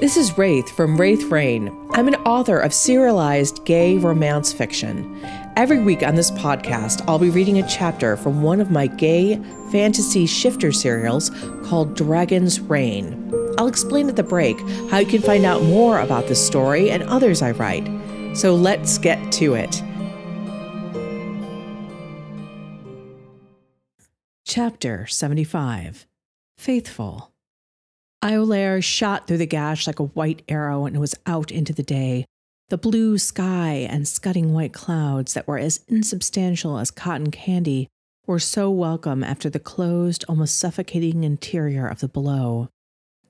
This is Wraith from Wraith Rain. I'm an author of serialized gay romance fiction. Every week on this podcast, I'll be reading a chapter from one of my gay fantasy shifter serials called Dragon's Reign. I'll explain at the break how you can find out more about this story and others I write. So let's get to it. Chapter 75 Faithful Iolaire shot through the gash like a white arrow and was out into the day, the blue sky and scudding white clouds that were as insubstantial as cotton candy were so welcome after the closed, almost suffocating interior of the below.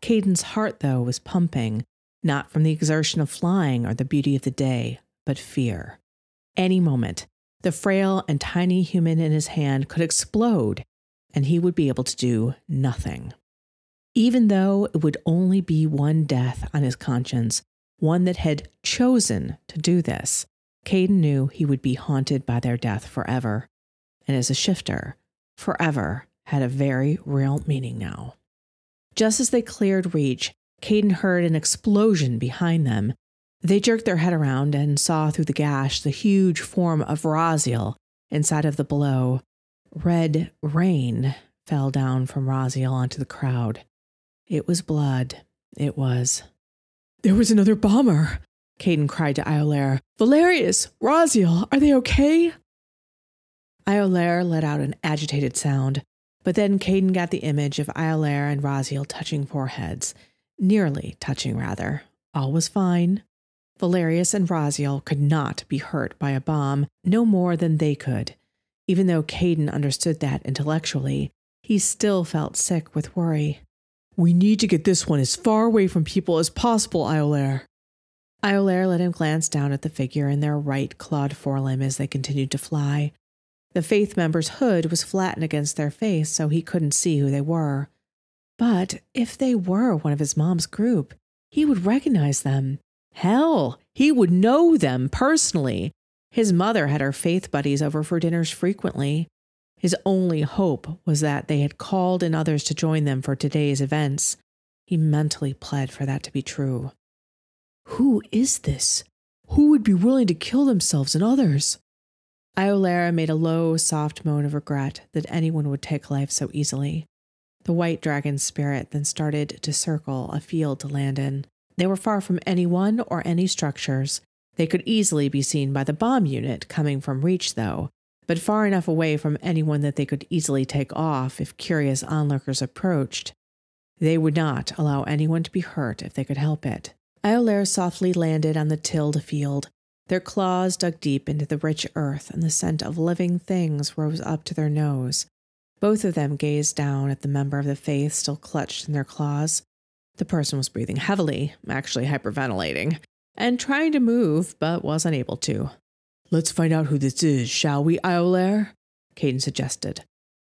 Caden's heart, though, was pumping, not from the exertion of flying or the beauty of the day, but fear. Any moment, the frail and tiny human in his hand could explode, and he would be able to do nothing even though it would only be one death on his conscience, one that had chosen to do this. Caden knew he would be haunted by their death forever. And as a shifter, forever had a very real meaning now. Just as they cleared reach, Caden heard an explosion behind them. They jerked their head around and saw through the gash the huge form of Raziel inside of the blow. Red rain fell down from Raziel onto the crowd. It was blood. It was. There was another bomber, Caden cried to Iolaire. Valerius, Raziel, are they okay? Iolaire let out an agitated sound, but then Caden got the image of Iolaire and Raziel touching foreheads, nearly touching, rather. All was fine. Valerius and Raziel could not be hurt by a bomb, no more than they could. Even though Caden understood that intellectually, he still felt sick with worry. We need to get this one as far away from people as possible, Iolaire. Iolaire let him glance down at the figure in their right clawed forelimb as they continued to fly. The faith member's hood was flattened against their face, so he couldn't see who they were. But if they were one of his mom's group, he would recognize them. Hell, he would know them personally. His mother had her faith buddies over for dinners frequently. His only hope was that they had called in others to join them for today's events. He mentally pled for that to be true. Who is this? Who would be willing to kill themselves and others? Iolera made a low, soft moan of regret that anyone would take life so easily. The white dragon's spirit then started to circle a field to land in. They were far from anyone or any structures. They could easily be seen by the bomb unit coming from Reach, though, but far enough away from anyone that they could easily take off if curious onlookers approached. They would not allow anyone to be hurt if they could help it. Iolair softly landed on the tilled field. Their claws dug deep into the rich earth, and the scent of living things rose up to their nose. Both of them gazed down at the member of the faith still clutched in their claws. The person was breathing heavily, actually hyperventilating, and trying to move, but was unable to. Let's find out who this is, shall we, Iolair? Caden suggested.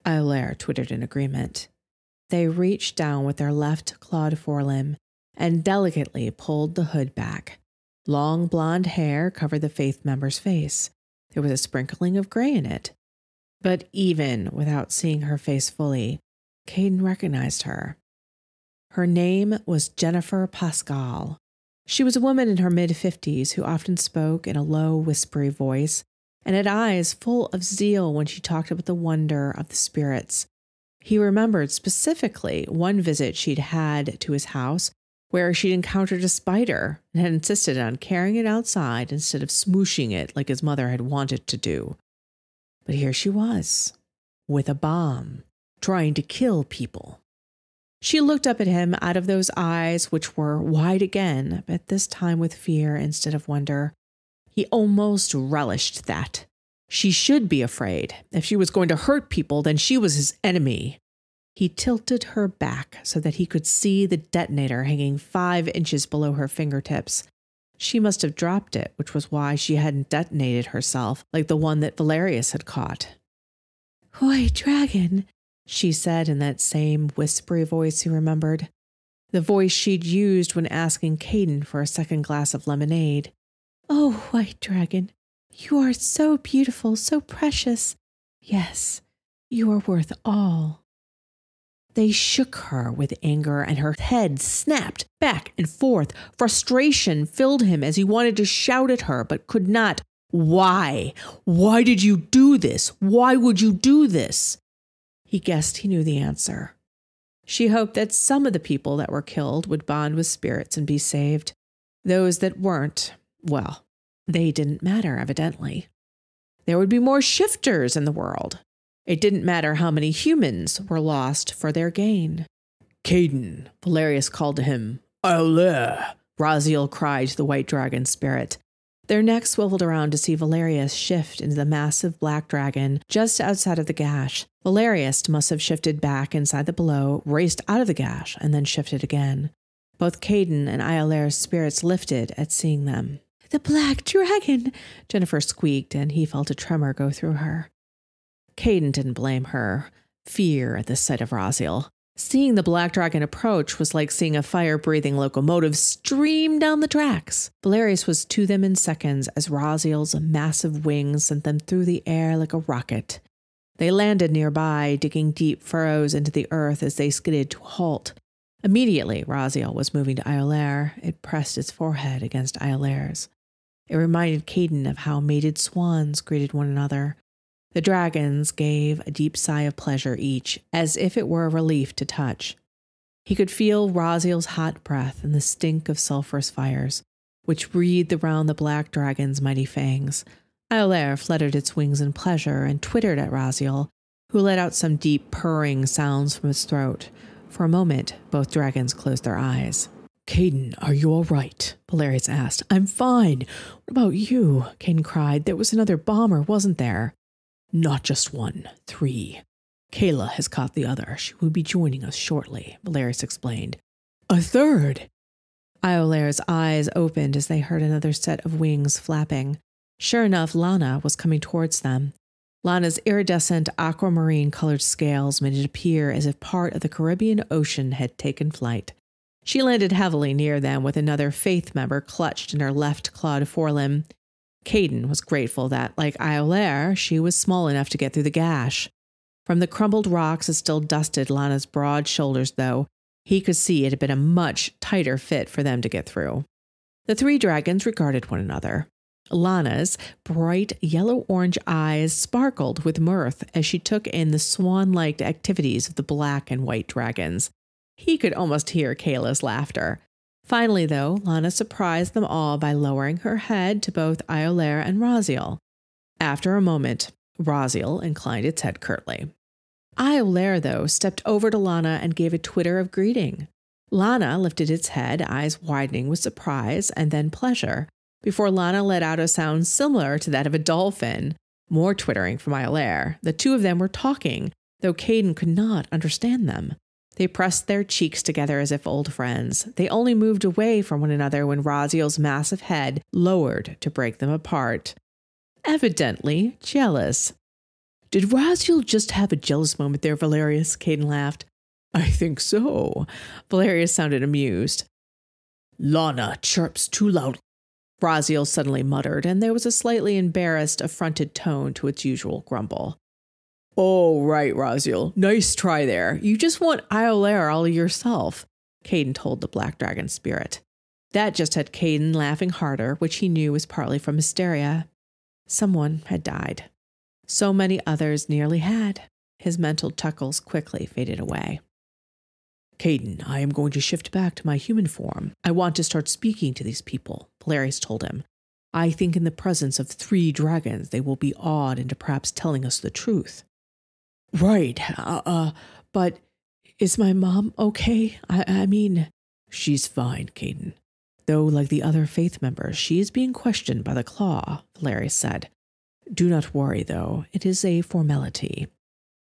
Iolair twittered in agreement. They reached down with their left clawed forelimb and delicately pulled the hood back. Long blonde hair covered the faith member's face. There was a sprinkling of gray in it. But even without seeing her face fully, Caden recognized her. Her name was Jennifer Pascal, she was a woman in her mid 50s who often spoke in a low, whispery voice and had eyes full of zeal when she talked about the wonder of the spirits. He remembered specifically one visit she'd had to his house where she'd encountered a spider and had insisted on carrying it outside instead of smooshing it like his mother had wanted to do. But here she was, with a bomb, trying to kill people. She looked up at him out of those eyes, which were wide again, but this time with fear instead of wonder. He almost relished that. She should be afraid. If she was going to hurt people, then she was his enemy. He tilted her back so that he could see the detonator hanging five inches below her fingertips. She must have dropped it, which was why she hadn't detonated herself like the one that Valerius had caught. Hoy, dragon, she said in that same whispery voice he remembered, the voice she'd used when asking Caden for a second glass of lemonade. Oh, White Dragon, you are so beautiful, so precious. Yes, you are worth all. They shook her with anger, and her head snapped back and forth. Frustration filled him as he wanted to shout at her, but could not. Why? Why did you do this? Why would you do this? he guessed he knew the answer. She hoped that some of the people that were killed would bond with spirits and be saved. Those that weren't, well, they didn't matter, evidently. There would be more shifters in the world. It didn't matter how many humans were lost for their gain. Caden, Valerius called to him. I'll uh, Raziel cried to the white dragon spirit. Their necks swiveled around to see Valerius shift into the massive black dragon just outside of the gash. Valerius must have shifted back inside the below, raced out of the gash, and then shifted again. Both Caden and Iolaire's spirits lifted at seeing them. The black dragon! Jennifer squeaked, and he felt a tremor go through her. Caden didn't blame her. Fear at the sight of Raziel. Seeing the Black Dragon approach was like seeing a fire breathing locomotive stream down the tracks. Valerius was to them in seconds as Raziel's massive wings sent them through the air like a rocket. They landed nearby, digging deep furrows into the earth as they skidded to a halt. Immediately, Raziel was moving to Iolair. It pressed its forehead against Iolair's. It reminded Caden of how mated swans greeted one another. The dragons gave a deep sigh of pleasure each, as if it were a relief to touch. He could feel Raziel's hot breath and the stink of sulphurous fires, which wreathed around the black dragon's mighty fangs. Iolaire fluttered its wings in pleasure and twittered at Raziel, who let out some deep purring sounds from his throat. For a moment, both dragons closed their eyes. Caden, are you all right? Valerius asked. I'm fine. What about you? Caden cried. There was another bomber, wasn't there? Not just one, three. Kayla has caught the other. She will be joining us shortly, Valerius explained. A third! Iolair's eyes opened as they heard another set of wings flapping. Sure enough, Lana was coming towards them. Lana's iridescent aquamarine colored scales made it appear as if part of the Caribbean Ocean had taken flight. She landed heavily near them with another faith member clutched in her left clawed forelimb. Caden was grateful that, like Iolaire, she was small enough to get through the gash. From the crumbled rocks that still dusted Lana's broad shoulders, though, he could see it had been a much tighter fit for them to get through. The three dragons regarded one another. Lana's bright yellow orange eyes sparkled with mirth as she took in the swan like activities of the black and white dragons. He could almost hear Kayla's laughter. Finally, though, Lana surprised them all by lowering her head to both Iolair and Raziel. After a moment, Raziel inclined its head curtly. Iolair, though, stepped over to Lana and gave a twitter of greeting. Lana lifted its head, eyes widening with surprise and then pleasure, before Lana let out a sound similar to that of a dolphin. More twittering from Iolair. The two of them were talking, though Caden could not understand them. They pressed their cheeks together as if old friends. They only moved away from one another when Raziel's massive head lowered to break them apart. Evidently jealous. Did Raziel just have a jealous moment there, Valerius? Caden laughed. I think so. Valerius sounded amused. Lana chirps too loudly. Raziel suddenly muttered, and there was a slightly embarrassed, affronted tone to its usual grumble. Oh, right, Raziel. Nice try there. You just want Iolair all yourself, Caden told the Black Dragon spirit. That just had Caden laughing harder, which he knew was partly from hysteria. Someone had died. So many others nearly had. His mental chuckles quickly faded away. Caden, I am going to shift back to my human form. I want to start speaking to these people, Polaris told him. I think in the presence of three dragons, they will be awed into perhaps telling us the truth. Right. Uh, uh, but is my mom okay? I, I mean, she's fine, Caden. Though, like the other faith members, she is being questioned by the claw, Larry said. Do not worry, though, it is a formality.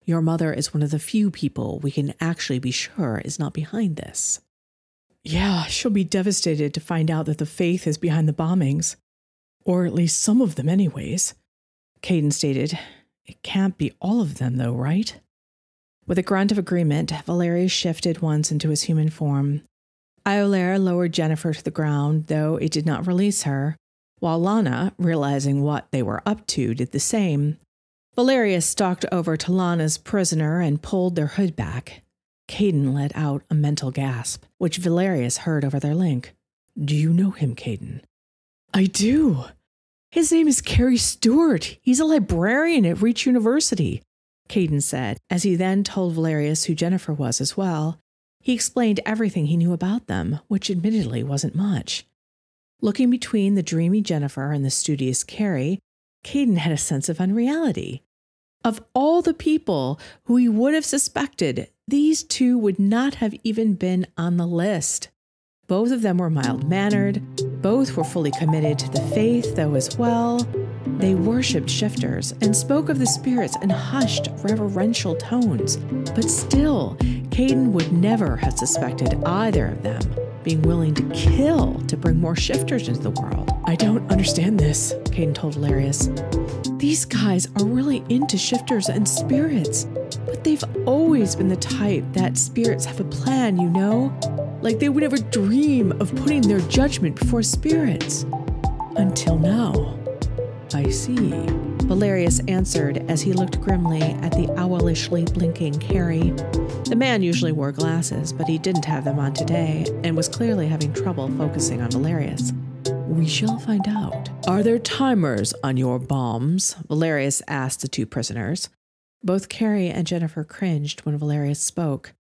Your mother is one of the few people we can actually be sure is not behind this. Yeah, she'll be devastated to find out that the faith is behind the bombings. Or at least some of them, anyways, Caden stated. It can't be all of them, though, right? With a grunt of agreement, Valerius shifted once into his human form. Iolaire lowered Jennifer to the ground, though it did not release her, while Lana, realizing what they were up to, did the same. Valerius stalked over to Lana's prisoner and pulled their hood back. Caden let out a mental gasp, which Valerius heard over their link. Do you know him, Caden? I do, his name is Carrie Stewart. He's a librarian at Reach University, Caden said, as he then told Valerius who Jennifer was as well. He explained everything he knew about them, which admittedly wasn't much. Looking between the dreamy Jennifer and the studious Carrie, Caden had a sense of unreality. Of all the people who he would have suspected, these two would not have even been on the list. Both of them were mild mannered, both were fully committed to the faith, though, as well. They worshipped shifters and spoke of the spirits in hushed, reverential tones, but still, Caden would never have suspected either of them being willing to kill to bring more shifters into the world. I don't understand this, Caden told Hilarious. These guys are really into shifters and spirits, but they've always been the type that spirits have a plan, you know? like they would never dream of putting their judgment before spirits. Until now. I see. Valerius answered as he looked grimly at the owlishly blinking Carrie. The man usually wore glasses, but he didn't have them on today and was clearly having trouble focusing on Valerius. We shall find out. Are there timers on your bombs? Valerius asked the two prisoners. Both Carrie and Jennifer cringed when Valerius spoke.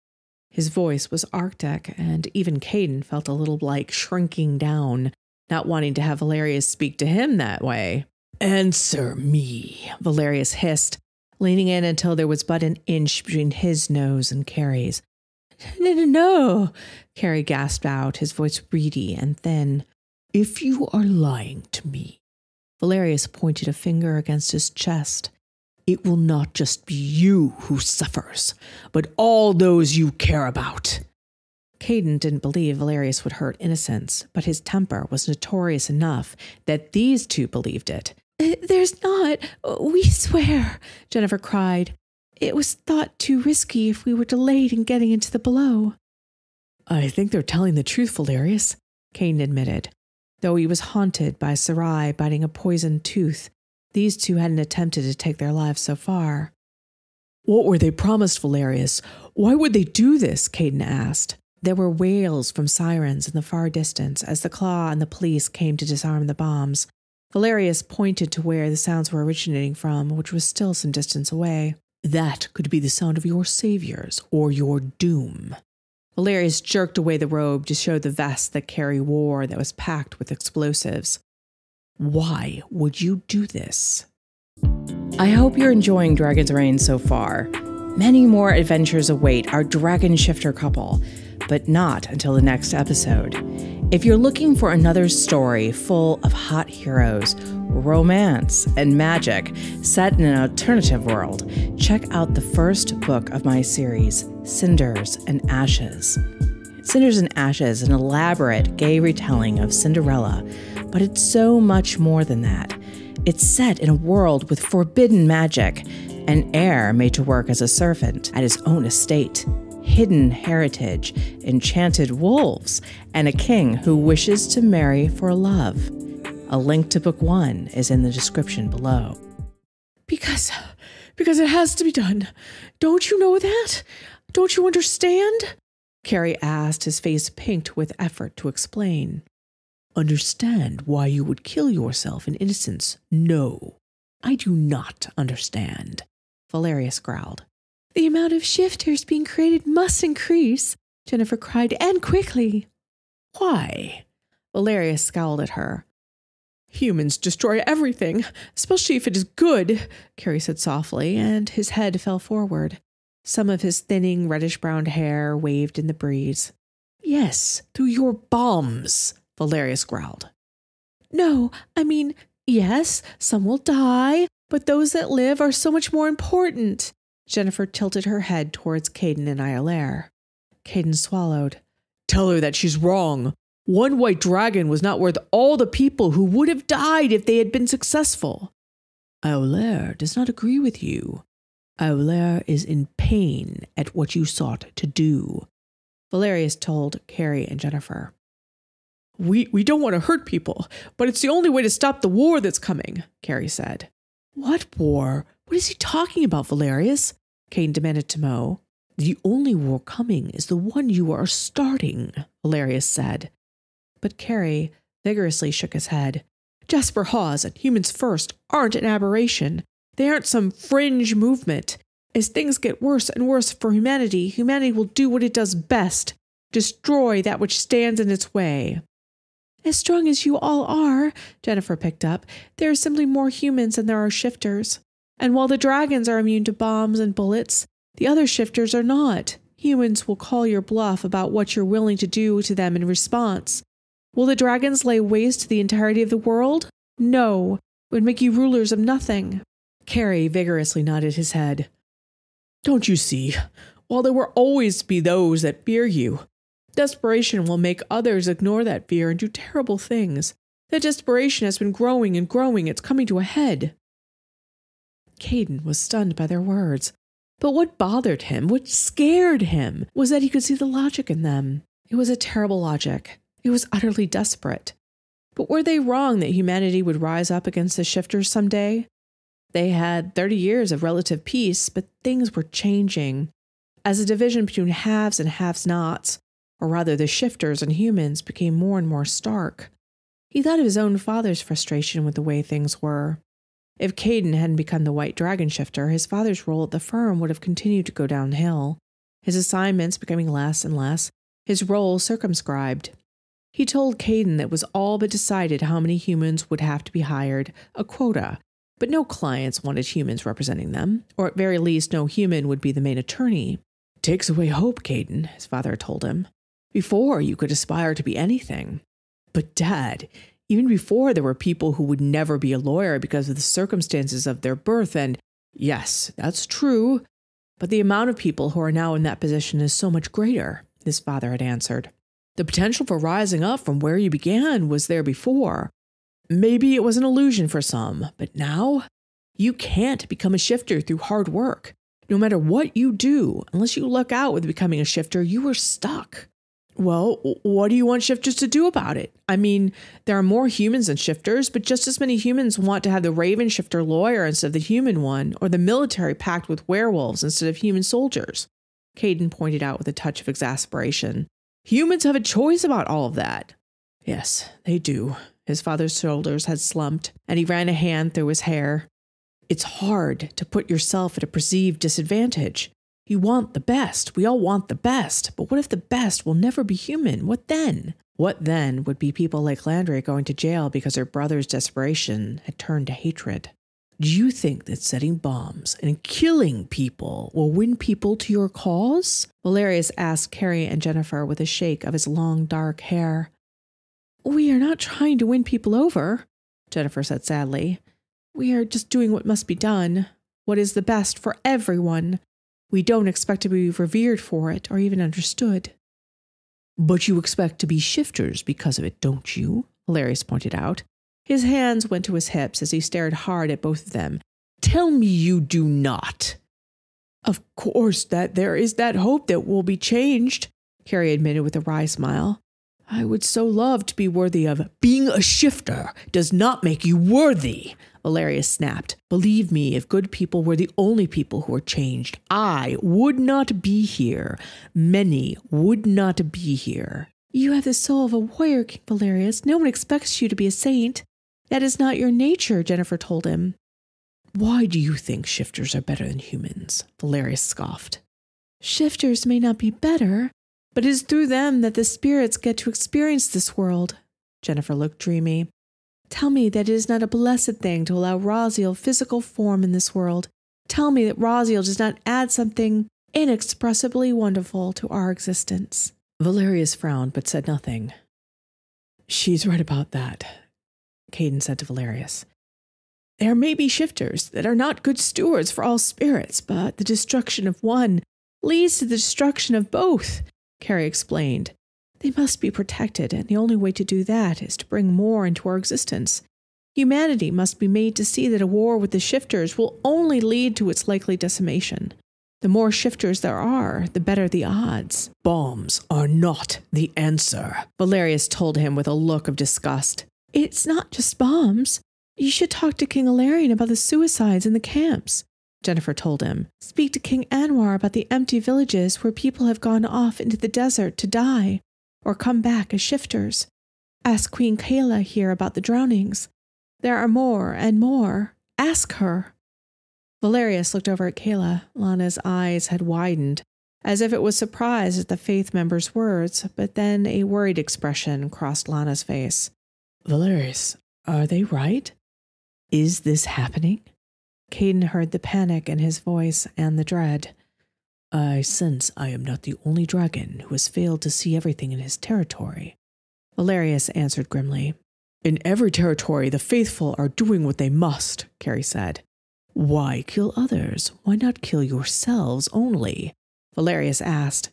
His voice was Arctic, and even Caden felt a little like shrinking down, not wanting to have Valerius speak to him that way. Answer me, Valerius hissed, leaning in until there was but an inch between his nose and Carrie's. No, no, Carrie gasped out, his voice reedy and thin. If you are lying to me. Valerius pointed a finger against his chest it will not just be you who suffers, but all those you care about. Caden didn't believe Valerius would hurt innocents, but his temper was notorious enough that these two believed it. Uh, there's not, we swear, Jennifer cried. It was thought too risky if we were delayed in getting into the below. I think they're telling the truth, Valerius, Caden admitted, though he was haunted by Sarai biting a poisoned tooth these two hadn't attempted to take their lives so far. What were they promised, Valerius? Why would they do this? Caden asked. There were wails from sirens in the far distance as the claw and the police came to disarm the bombs. Valerius pointed to where the sounds were originating from, which was still some distance away. That could be the sound of your saviors or your doom. Valerius jerked away the robe to show the vest that Carrie wore that was packed with explosives. Why would you do this? I hope you're enjoying Dragon's Reign so far. Many more adventures await our Dragon Shifter couple, but not until the next episode. If you're looking for another story full of hot heroes, romance, and magic set in an alternative world, check out the first book of my series, Cinders and Ashes. Cinders and Ashes, an elaborate gay retelling of Cinderella but it's so much more than that. It's set in a world with forbidden magic, an heir made to work as a servant at his own estate, hidden heritage, enchanted wolves, and a king who wishes to marry for love. A link to book one is in the description below. Because, because it has to be done. Don't you know that? Don't you understand? Carrie asked, his face pinked with effort to explain understand why you would kill yourself in innocence. No, I do not understand. Valerius growled. The amount of shifters being created must increase, Jennifer cried, and quickly. Why? Valerius scowled at her. Humans destroy everything, especially if it is good, Carrie said softly, and his head fell forward. Some of his thinning reddish brown hair waved in the breeze. Yes, through your bombs, Valerius growled. No, I mean, yes, some will die, but those that live are so much more important. Jennifer tilted her head towards Caden and Iolaire. Caden swallowed. Tell her that she's wrong. One white dragon was not worth all the people who would have died if they had been successful. Iolaire does not agree with you. Iolaire is in pain at what you sought to do, Valerius told Carrie and Jennifer. We, we don't want to hurt people, but it's the only way to stop the war that's coming, Carrie said. What war? What is he talking about, Valerius? Kane demanded to Mo. The only war coming is the one you are starting, Valerius said. But Carrie vigorously shook his head. Jasper Hawes and humans first aren't an aberration. They aren't some fringe movement. As things get worse and worse for humanity, humanity will do what it does best destroy that which stands in its way. As strong as you all are, Jennifer picked up, there are simply more humans than there are shifters. And while the dragons are immune to bombs and bullets, the other shifters are not. Humans will call your bluff about what you're willing to do to them in response. Will the dragons lay waste to the entirety of the world? No. It would make you rulers of nothing. Carrie vigorously nodded his head. Don't you see? While there will always be those that fear you, Desperation will make others ignore that fear and do terrible things. That desperation has been growing and growing. It's coming to a head. Caden was stunned by their words. But what bothered him, what scared him, was that he could see the logic in them. It was a terrible logic. It was utterly desperate. But were they wrong that humanity would rise up against the shifters someday? They had 30 years of relative peace, but things were changing. As a division between haves and haves nots, or rather the shifters and humans, became more and more stark. He thought of his own father's frustration with the way things were. If Caden hadn't become the White Dragon Shifter, his father's role at the firm would have continued to go downhill, his assignments becoming less and less, his role circumscribed. He told Caden that was all but decided how many humans would have to be hired, a quota, but no clients wanted humans representing them, or at very least, no human would be the main attorney. Takes away hope, Caden, his father told him before you could aspire to be anything. But, Dad, even before there were people who would never be a lawyer because of the circumstances of their birth, and yes, that's true, but the amount of people who are now in that position is so much greater, his father had answered. The potential for rising up from where you began was there before. Maybe it was an illusion for some, but now you can't become a shifter through hard work. No matter what you do, unless you luck out with becoming a shifter, you are stuck. Well, what do you want shifters to do about it? I mean, there are more humans than shifters, but just as many humans want to have the raven shifter lawyer instead of the human one, or the military packed with werewolves instead of human soldiers, Caden pointed out with a touch of exasperation. Humans have a choice about all of that. Yes, they do. His father's shoulders had slumped, and he ran a hand through his hair. It's hard to put yourself at a perceived disadvantage. You want the best. We all want the best. But what if the best will never be human? What then? What then would be people like Landry going to jail because her brother's desperation had turned to hatred? Do you think that setting bombs and killing people will win people to your cause? Valerius asked Carrie and Jennifer with a shake of his long dark hair. We are not trying to win people over, Jennifer said sadly. We are just doing what must be done, what is the best for everyone. We don't expect to be revered for it or even understood. But you expect to be shifters because of it, don't you? Hilarious pointed out. His hands went to his hips as he stared hard at both of them. Tell me you do not. Of course, that there is that hope that will be changed, Carrie admitted with a wry smile. I would so love to be worthy of. Being a shifter does not make you worthy, Valeria snapped. Believe me, if good people were the only people who were changed, I would not be here. Many would not be here. You have the soul of a warrior, King Valerius. No one expects you to be a saint. That is not your nature, Jennifer told him. Why do you think shifters are better than humans? Valerius scoffed. Shifters may not be better, but it is through them that the spirits get to experience this world. Jennifer looked dreamy. Tell me that it is not a blessed thing to allow Raziel physical form in this world. Tell me that Raziel does not add something inexpressibly wonderful to our existence. Valerius frowned but said nothing. She's right about that, Caden said to Valerius. There may be shifters that are not good stewards for all spirits, but the destruction of one leads to the destruction of both. Carrie explained. They must be protected, and the only way to do that is to bring more into our existence. Humanity must be made to see that a war with the shifters will only lead to its likely decimation. The more shifters there are, the better the odds. Bombs are not the answer, Valerius told him with a look of disgust. It's not just bombs. You should talk to King Alarion about the suicides in the camps. Jennifer told him. Speak to King Anwar about the empty villages where people have gone off into the desert to die or come back as shifters. Ask Queen Kayla here about the drownings. There are more and more. Ask her. Valerius looked over at Kayla. Lana's eyes had widened, as if it was surprise at the faith member's words, but then a worried expression crossed Lana's face. Valerius, are they right? Is this happening? Caden heard the panic in his voice and the dread. I sense I am not the only dragon who has failed to see everything in his territory. Valerius answered grimly. In every territory, the faithful are doing what they must, Carrie said. Why kill others? Why not kill yourselves only? Valerius asked.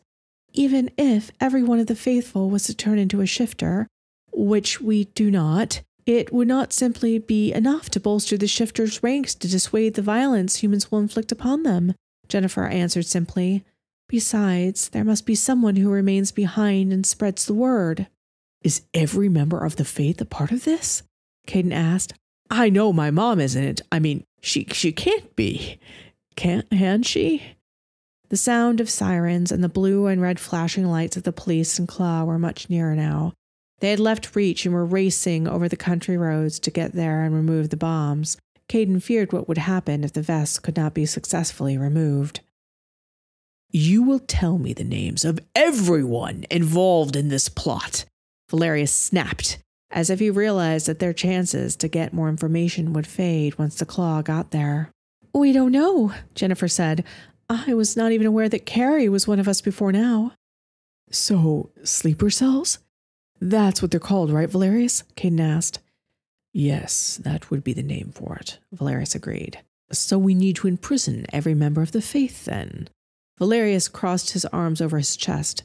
Even if every one of the faithful was to turn into a shifter, which we do not, it would not simply be enough to bolster the shifters' ranks to dissuade the violence humans will inflict upon them, Jennifer answered simply. Besides, there must be someone who remains behind and spreads the word. Is every member of the faith a part of this? Caden asked. I know my mom isn't. I mean, she she can't be. Can't can she? The sound of sirens and the blue and red flashing lights of the police and Claw were much nearer now, they had left Reach and were racing over the country roads to get there and remove the bombs. Caden feared what would happen if the vests could not be successfully removed. You will tell me the names of everyone involved in this plot, Valerius snapped, as if he realized that their chances to get more information would fade once the claw got there. We don't know, Jennifer said. I was not even aware that Carrie was one of us before now. So, sleeper cells? That's what they're called, right, Valerius? Caden asked. Yes, that would be the name for it, Valerius agreed. So we need to imprison every member of the faith, then. Valerius crossed his arms over his chest.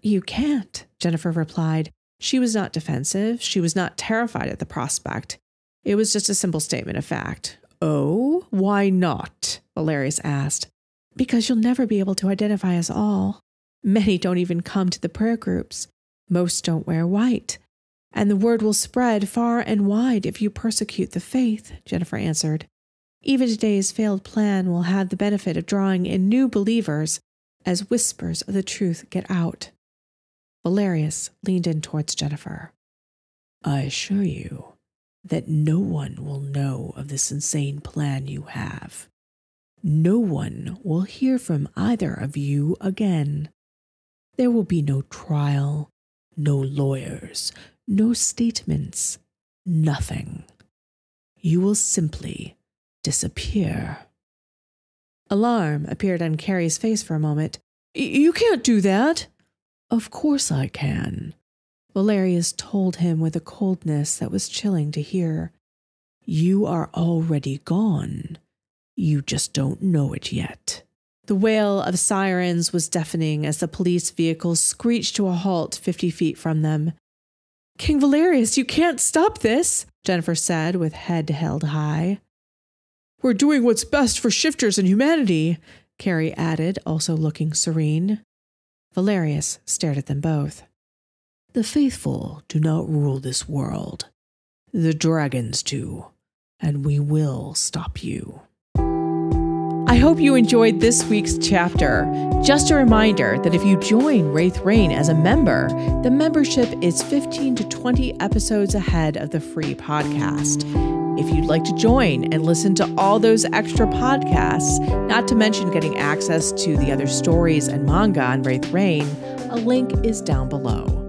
You can't, Jennifer replied. She was not defensive. She was not terrified at the prospect. It was just a simple statement of fact. Oh, why not? Valerius asked. Because you'll never be able to identify us all. Many don't even come to the prayer groups. Most don't wear white. And the word will spread far and wide if you persecute the faith, Jennifer answered. Even today's failed plan will have the benefit of drawing in new believers as whispers of the truth get out. Valerius leaned in towards Jennifer. I assure you that no one will know of this insane plan you have. No one will hear from either of you again. There will be no trial, no lawyers, no statements, nothing. You will simply disappear. Alarm appeared on Carrie's face for a moment. You can't do that. Of course I can. Valerius told him with a coldness that was chilling to hear. You are already gone. You just don't know it yet. The wail of sirens was deafening as the police vehicle screeched to a halt 50 feet from them. King Valerius, you can't stop this, Jennifer said with head held high. We're doing what's best for shifters and humanity, Carrie added, also looking serene. Valerius stared at them both. The faithful do not rule this world. The dragons do, and we will stop you. I hope you enjoyed this week's chapter. Just a reminder that if you join Wraith Rain as a member, the membership is 15 to 20 episodes ahead of the free podcast. If you'd like to join and listen to all those extra podcasts, not to mention getting access to the other stories and manga on Wraith Rain, a link is down below.